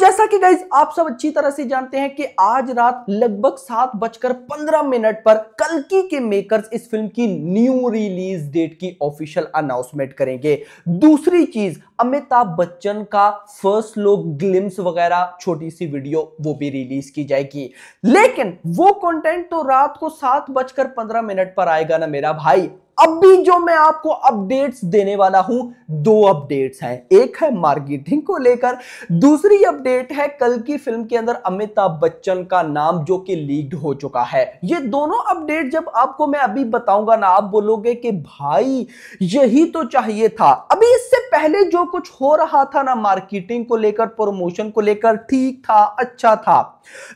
जैसा कि गाइज आप सब अच्छी तरह से जानते हैं कि आज रात लगभग सात बजकर पंद्रह मिनट पर कलकी के मेकर्स इस फिल्म की न्यू रिलीज डेट की ऑफिशियल अनाउंसमेंट करेंगे दूसरी चीज अमिताभ बच्चन का फर्स्ट लुक ग्लिम्स वगैरह छोटी सी वीडियो वो भी रिलीज की जाएगी लेकिन वो कंटेंट तो रात को सात बजकर पंद्रह मिनट पर आएगा ना मेरा भाई अभी जो मैं आपको अपडेट्स देने वाला हूं दो अपडेट्स हैं एक है मार्केटिंग को लेकर दूसरी अपडेट है कल की फिल्म के अंदर अमिताभ बच्चन का नाम जो कि लीक हो चुका है ये दोनों अपडेट जब आपको मैं अभी बताऊंगा ना आप बोलोगे कि भाई यही तो चाहिए था अभी इससे पहले जो कुछ हो रहा था ना मार्केटिंग को लेकर प्रमोशन को लेकर ठीक था अच्छा था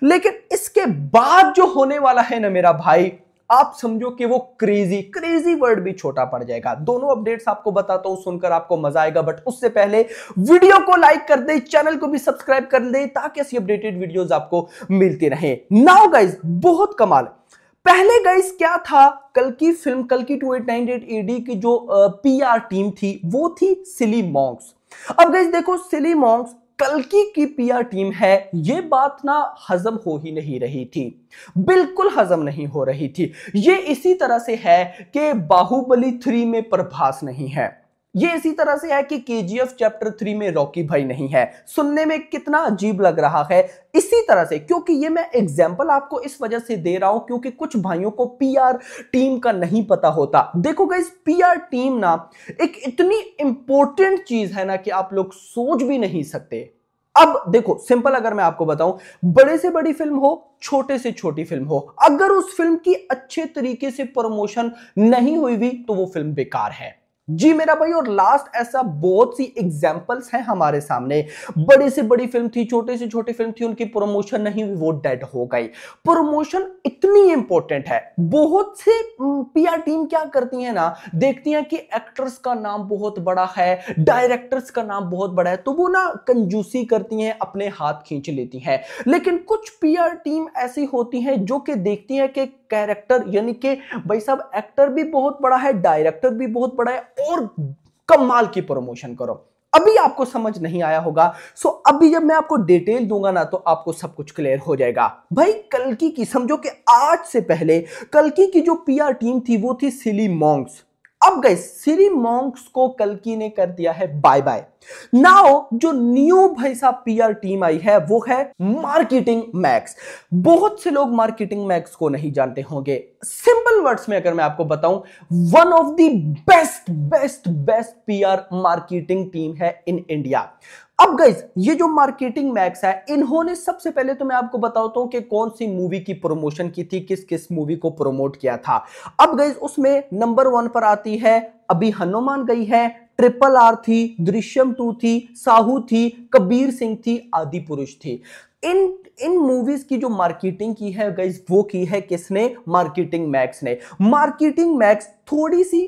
लेकिन इसके बाद जो होने वाला है ना मेरा भाई आप समझो कि वो क्रेजी क्रेजी वर्ड भी छोटा पड़ जाएगा दोनों अपडेट्स आपको बताता हूं सुनकर आपको मजा आएगा बट उससे पहले वीडियो को लाइक कर दे चैनल को भी सब्सक्राइब कर दे ताकि ऐसी अपडेटेड वीडियोस आपको मिलती रहे नाउ गाइज बहुत कमाल पहले गाइस क्या था कल की फिल्म कल की टू एडी e की जो पीआर टीम थी वो थी सिली मॉन्क्स अब गाइस देखो सिली मॉन्क्स कलकी की पीआर टीम है ये बात ना हजम हो ही नहीं रही थी बिल्कुल हजम नहीं हो रही थी ये इसी तरह से है कि बाहुबली थ्री में प्रभास नहीं है ये इसी तरह से है कि के चैप्टर थ्री में रॉकी भाई नहीं है सुनने में कितना अजीब लग रहा है इसी तरह से क्योंकि ये मैं एग्जाम्पल आपको इस वजह से दे रहा हूं क्योंकि कुछ भाइयों को पीआर टीम का नहीं पता होता देखो इस पीआर टीम ना एक इतनी इंपॉर्टेंट चीज है ना कि आप लोग सोच भी नहीं सकते अब देखो सिंपल अगर मैं आपको बताऊं बड़े से बड़ी फिल्म हो छोटे से छोटी फिल्म हो अगर उस फिल्म की अच्छे तरीके से प्रमोशन नहीं हुई भी तो वो फिल्म बेकार है जी मेरा भाई और लास्ट ऐसा बहुत सी एग्जाम्पल्स हैं हमारे सामने बड़ी से बड़ी फिल्म थी छोटे से छोटी फिल्म थी उनकी प्रमोशन नहीं हुई वो डेड हो गई प्रमोशन इतनी इंपॉर्टेंट है बहुत से पीआर टीम क्या करती है ना देखती है कि एक्टर्स का नाम बहुत बड़ा है डायरेक्टर्स का नाम बहुत बड़ा है तो वो ना कंजूसी करती हैं अपने हाथ खींच लेती हैं लेकिन कुछ पी टीम ऐसी होती है जो कि देखती है कि कैरेक्टर यानी कि भाई साहब एक्टर भी बहुत बड़ा है डायरेक्टर भी बहुत बड़ा है और कमाल की प्रमोशन करो अभी आपको समझ नहीं आया होगा सो अभी जब मैं आपको डिटेल दूंगा ना तो आपको सब कुछ क्लियर हो जाएगा भाई कलकी की समझो कि आज से पहले कलकी की जो पीआर टीम थी वो थी सिली मॉन्ग्स अब गए श्री मॉन्क्स को कलकी ने कर दिया है बाय बाय नाउ जो न्यू भैसा पीआर टीम आई है वो है मार्केटिंग मैक्स बहुत से लोग मार्केटिंग मैक्स को नहीं जानते होंगे सिंपल वर्ड्स में अगर मैं आपको बताऊं one of the best best best PR marketing team है इन इंडिया अब गाइज ये जो मार्केटिंग मैक्स है इन्होंने सबसे पहले तो मैं आपको बताता हूं कि कौन सी मूवी की प्रमोशन की थी किस किस मूवी को प्रमोट किया था अब गाइज उसमें नंबर वन पर आती है अभी हनुमान गई है ट्रिपल आर थी दृश्यम टू थी साहू थी कबीर सिंह थी आदि पुरुष थी इन इन मूवीज की जो मार्केटिंग की है गाइज वो की है किसने मार्केटिंग मैक्स ने मार्केटिंग मैक्स थोड़ी सी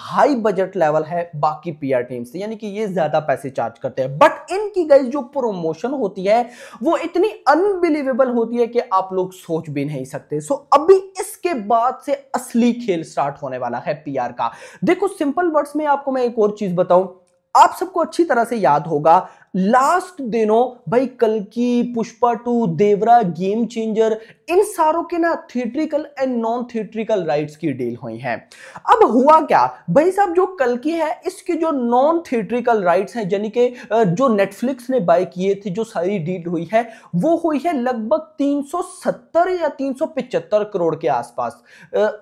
हाई बजट लेवल है बाकी पीआर टीम से यानी कि ये ज्यादा पैसे चार्ज करते हैं बट इनकी गई जो प्रोमोशन होती है वो इतनी अनबिलीवेबल होती है कि आप लोग सोच भी नहीं सकते सो अभी इसके बाद से असली खेल स्टार्ट होने वाला है पीआर का देखो सिंपल वर्ड्स में आपको मैं एक और चीज बताऊं आप सबको अच्छी तरह से याद होगा लास्ट दिनों भाई कल की Pushpa two Devara game changer इन सारों के ना theatrical and non theatrical rights की डील हुई है अब हुआ क्या भाई साहब जो कल की है इसके जो नॉन थिएट्रिकल राइट्स हैं यानी कि जो नेटफ्लिक्स ने बाय किए थे जो सारी डील हुई है वो हुई है लगभग 370 या 375 करोड़ के आसपास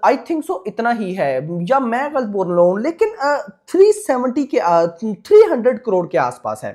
आई थिंक सो इतना ही है या मैं गलत बोल रहा हूँ लेकिन थ्री uh, के थ्री uh, करोड़ के आसपास है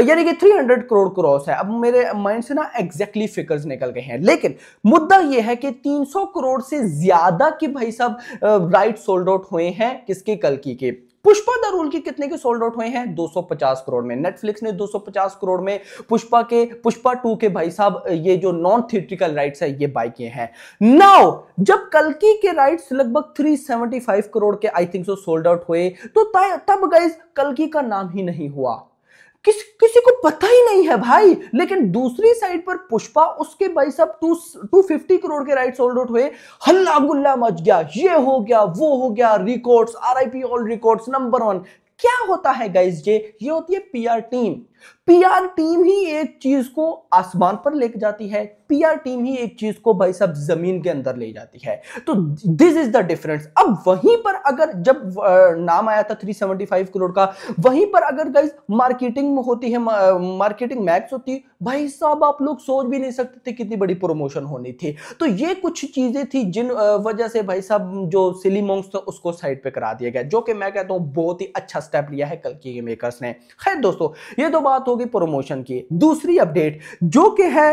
यानी कि 300 करोड़ क्रॉस है अब मेरे माइंड से ना एग्जैक्टली फिगर्स निकल गए हैं लेकिन मुद्दा यह है कि 300 करोड़ से ज्यादा की भाई साहब राइट सोल्ड आउट हुए हैं किसके कल की के पुष्पा दरूल रूल की कितने के सोल्ड आउट हुए हैं 250 करोड़ में नेटफ्लिक्स ने 250 करोड़ में पुष्पा के पुष्पा टू के भाई साहब ये जो नॉन थिएट्रिकल राइट्स है ये बाई किए हैं नाउ जब कलकी के राइट्स लगभग 375 करोड़ के I think so sold out हुए तो तब गाइज कलकी का नाम ही नहीं हुआ किस किसी को पता ही नहीं है भाई लेकिन दूसरी साइड पर पुष्पा उसके भाई सब टू टू फिफ्टी करोड़ के राइट होल्ड आउट हुए हल्ला गुल्ला मच गया ये हो गया वो हो गया records RIP all records number one क्या होता है गाइस ये ये होती है पीआर टीम पीआर टीम ही एक चीज को आसमान पर लेके जाती है पीआर टीम ही एक चीज को भाई सब जमीन के अंदर ले जाती है तो दिस इज द डिफरेंस अब वहीं पर अगर जब नाम आया था 375 करोड़ का वहीं पर अगर गाइस मार्केटिंग में होती है मार्केटिंग मैक्स होती भाई साहब आप लोग सोच भी नहीं सकते थे कितनी बड़ी प्रमोशन होनी थी तो ये कुछ चीजें थी जिन वजह से भाई साहब जो सिली मोंग्स था उसको साइड पे करा दिया गया जो कि मैं कहता हूं बहुत ही अच्छा स्टेप लिया है कल की मेकर्स ने खैर दोस्तों ये तो बात होगी प्रमोशन की दूसरी अपडेट जो कि है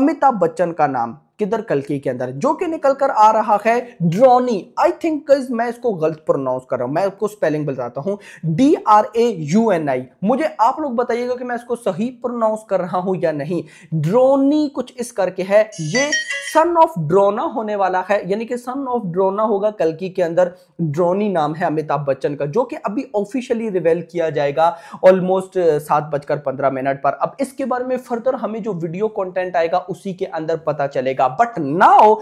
अमिताभ बच्चन का नाम किधर कलकी के अंदर जो कि निकल कर आ रहा है ड्रोनी आई थिंक मैं इसको गलत प्रोनाउंस कर रहा हूं मैं इसको स्पेलिंग बताता हूं D R A U N I मुझे आप लोग बताइएगा कि मैं इसको सही प्रोनाउंस कर रहा हूं या नहीं ड्रोनी कुछ इस करके है ये सन ऑफ ड्रोना होने वाला है यानी कि सन ऑफ ड्रोना होगा कलकी के अंदर ड्रोनी नाम है अमिताभ बच्चन का जो कि अभी ऑफिशियली रिवेल किया जाएगा ऑलमोस्ट सात बजकर पंद्रह मिनट पर अब इसके बारे में फर्दर हमें जो वीडियो कंटेंट आएगा उसी के अंदर पता चलेगा बट नाउ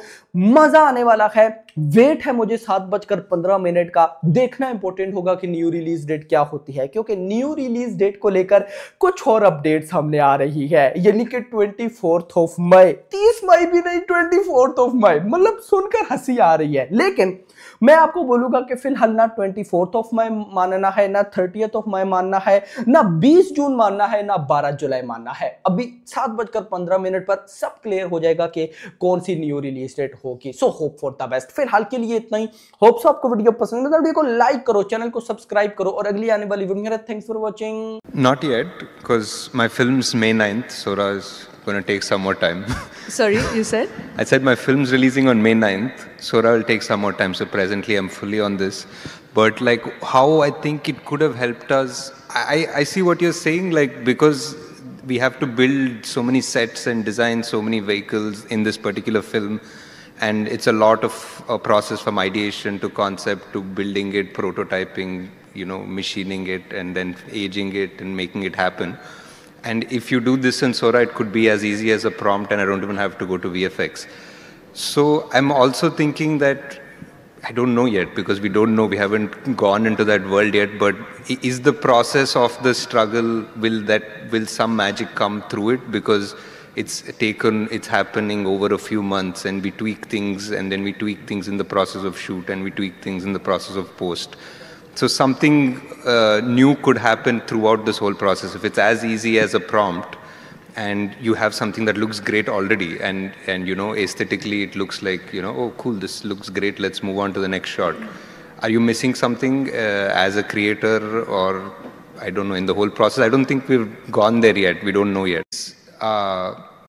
मजा आने वाला है वेट है मुझे सात बजकर पंद्रह मिनट का देखना इंपॉर्टेंट होगा कि न्यू रिलीज डेट क्या होती है क्योंकि न्यू रिलीज डेट को लेकर कुछ और अपडेट्स सामने आ रही है यानी कि ट्वेंटी ऑफ मई तीस मई भी नहीं ट्वेंटी फोर्थ ऑफ मई मतलब सुनकर हंसी आ रही है लेकिन मैं आपको बोलूंगा कि फिलहाल ना ट्वेंटी फोर्थ ऑफ मई मानना है ना थर्टियथ ऑफ मई मानना है ना बीस जून मानना है ना बारह जुलाई मानना है अभी सात बजकर पंद्रह मिनट पर सब क्लियर हो जाएगा कि कौन सी न्यू रिलीज डेट होगी so hope for the best फिलहाल के लिए इतना ही होप सो आपको वीडियो पसंद मतलब वीडियो को लाइक करो चैनल को सब्सक्राइब करो और अगली आने वाली video thanks for watching not yet because my film May ninth सोराज going to take some more time. Sorry, you said? I said my film's releasing on May 9th. Sora will take some more time. So presently I'm fully on this. But like how I think it could have helped us, I, I see what you're saying, like because we have to build so many sets and design so many vehicles in this particular film. And it's a lot of a process from ideation to concept to building it, prototyping, you know, machining it and then aging it and making it happen. And if you do this in Sora, it could be as easy as a prompt and I don't even have to go to VFX. So I'm also thinking that I don't know yet because we don't know, we haven't gone into that world yet, but is the process of the struggle, will that, will some magic come through it? Because it's taken, it's happening over a few months and we tweak things and then we tweak things in the process of shoot and we tweak things in the process of post. So something uh, new could happen throughout this whole process. If it's as easy as a prompt, and you have something that looks great already, and and you know aesthetically it looks like you know oh cool this looks great. Let's move on to the next shot. Are you missing something uh, as a creator or I don't know in the whole process? I don't think we've gone there yet. We don't know yet. Uh,